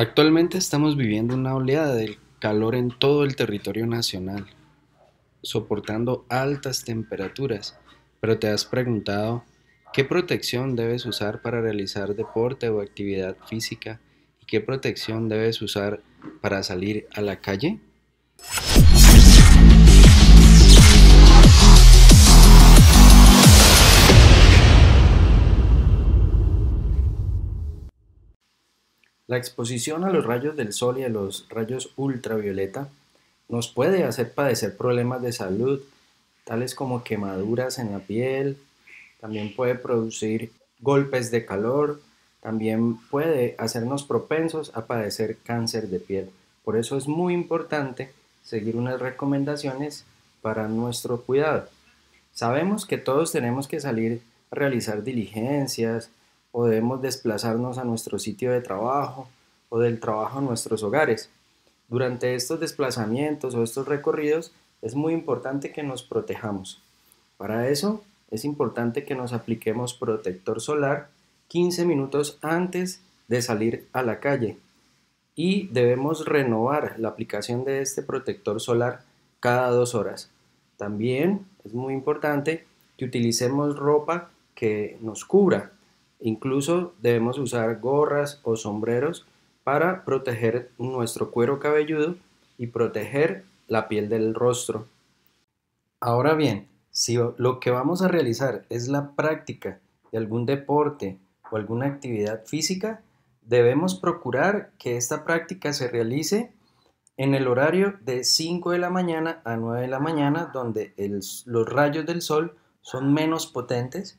Actualmente estamos viviendo una oleada del calor en todo el territorio nacional, soportando altas temperaturas, pero te has preguntado qué protección debes usar para realizar deporte o actividad física y qué protección debes usar para salir a la calle. La exposición a los rayos del sol y a los rayos ultravioleta nos puede hacer padecer problemas de salud, tales como quemaduras en la piel, también puede producir golpes de calor, también puede hacernos propensos a padecer cáncer de piel. Por eso es muy importante seguir unas recomendaciones para nuestro cuidado. Sabemos que todos tenemos que salir a realizar diligencias, o debemos desplazarnos a nuestro sitio de trabajo o del trabajo a nuestros hogares. Durante estos desplazamientos o estos recorridos es muy importante que nos protejamos. Para eso es importante que nos apliquemos protector solar 15 minutos antes de salir a la calle y debemos renovar la aplicación de este protector solar cada dos horas. También es muy importante que utilicemos ropa que nos cubra Incluso debemos usar gorras o sombreros para proteger nuestro cuero cabelludo y proteger la piel del rostro. Ahora bien, si lo que vamos a realizar es la práctica de algún deporte o alguna actividad física, debemos procurar que esta práctica se realice en el horario de 5 de la mañana a 9 de la mañana, donde los rayos del sol son menos potentes,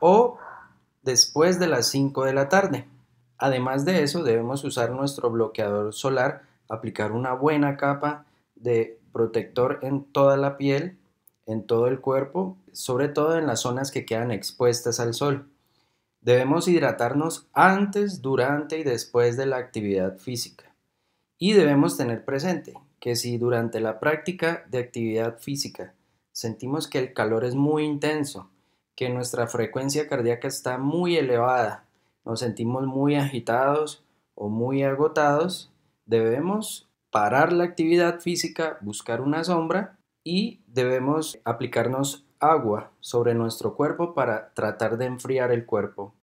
o después de las 5 de la tarde. Además de eso, debemos usar nuestro bloqueador solar, aplicar una buena capa de protector en toda la piel, en todo el cuerpo, sobre todo en las zonas que quedan expuestas al sol. Debemos hidratarnos antes, durante y después de la actividad física. Y debemos tener presente que si durante la práctica de actividad física sentimos que el calor es muy intenso, que nuestra frecuencia cardíaca está muy elevada, nos sentimos muy agitados o muy agotados, debemos parar la actividad física, buscar una sombra y debemos aplicarnos agua sobre nuestro cuerpo para tratar de enfriar el cuerpo.